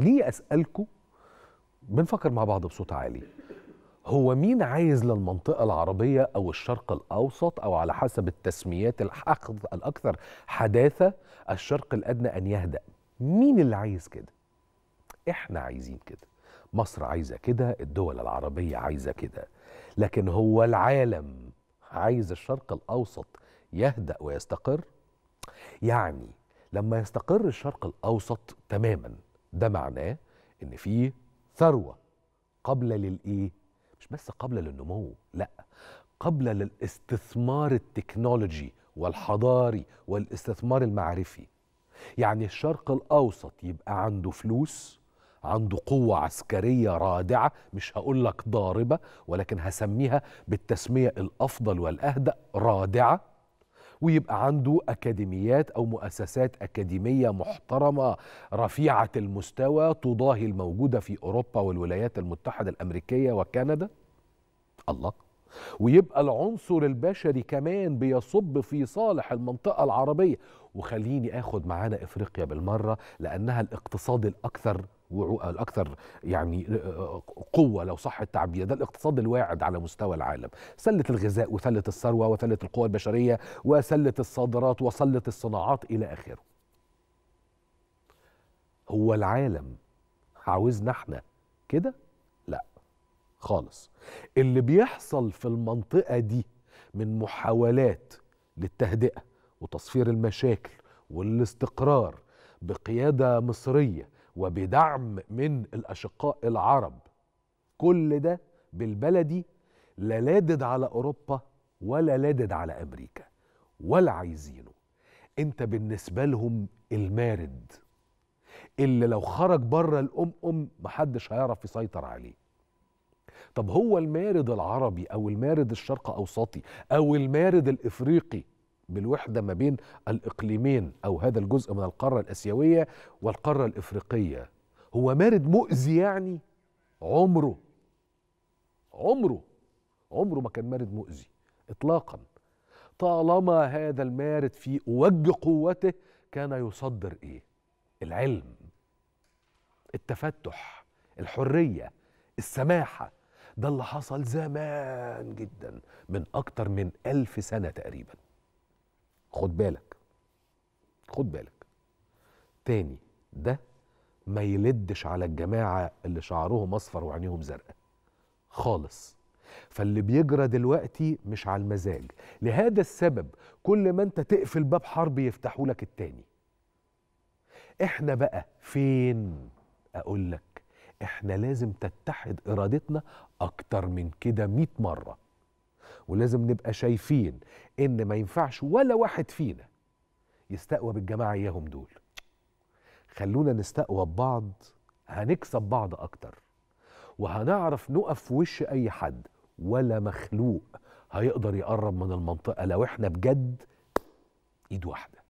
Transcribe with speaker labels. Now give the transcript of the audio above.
Speaker 1: خليني اسالكم بنفكر مع بعض بصوت عالي هو مين عايز للمنطقة العربية أو الشرق الأوسط أو على حسب التسميات الأخذ الأكثر حداثة الشرق الأدنى أن يهدأ مين اللي عايز كده؟ إحنا عايزين كده مصر عايزة كده الدول العربية عايزة كده لكن هو العالم عايز الشرق الأوسط يهدأ ويستقر يعني لما يستقر الشرق الأوسط تماماً ده معناه ان في ثروه قابله للايه مش بس قابله للنمو لا قابله للاستثمار التكنولوجي والحضاري والاستثمار المعرفي يعني الشرق الاوسط يبقى عنده فلوس عنده قوة عسكرية رادعة مش هقول لك ضاربة ولكن هسميها بالتسمية الأفضل والأهدأ رادعة ويبقى عنده أكاديميات أو مؤسسات أكاديمية محترمة رفيعة المستوى تضاهي الموجودة في أوروبا والولايات المتحدة الأمريكية وكندا الله ويبقى العنصر البشري كمان بيصب في صالح المنطقة العربية وخليني اخد معانا افريقيا بالمرة لانها الاقتصاد الاكثر والاكثر يعني آه، آه، قوه لو صح التعبير ده الاقتصاد الواعد على مستوى العالم سله الغذاء وسله الثروه وسله القوى البشريه وسله الصادرات وسله الصناعات الى اخره هو العالم عاوزنا احنا كده لا خالص اللي بيحصل في المنطقه دي من محاولات للتهدئه وتصفير المشاكل والاستقرار بقياده مصريه وبدعم من الأشقاء العرب كل ده بالبلدي لا لادد على أوروبا ولا لادد على أمريكا ولا عايزينه أنت بالنسبة لهم المارد اللي لو خرج بره الأم أم محدش هيعرف يسيطر عليه طب هو المارد العربي أو المارد الشرق أوسطي أو المارد الإفريقي بالوحدة ما بين الإقليمين أو هذا الجزء من القارة الأسيوية والقارة الإفريقية هو مارد مؤذي يعني عمره عمره عمره ما كان مارد مؤذي إطلاقا طالما هذا المارد في أوج قوته كان يصدر إيه العلم التفتح الحرية السماحة ده اللي حصل زمان جدا من أكتر من ألف سنة تقريباً خد بالك خد بالك تاني ده ما يلدش على الجماعة اللي شعرهم أصفر وعينيهم زرقاء خالص فاللي بيجرى دلوقتي مش على المزاج لهذا السبب كل ما انت تقفل باب حرب يفتحوا لك التاني احنا بقى فين اقول لك احنا لازم تتحد ارادتنا اكتر من كده 100 مره ولازم نبقى شايفين ان ما ينفعش ولا واحد فينا يستقوى بالجماعه اياهم دول خلونا نستقوى ببعض هنكسب بعض اكتر وهنعرف نقف في وش اي حد ولا مخلوق هيقدر يقرب من المنطقه لو احنا بجد ايد واحده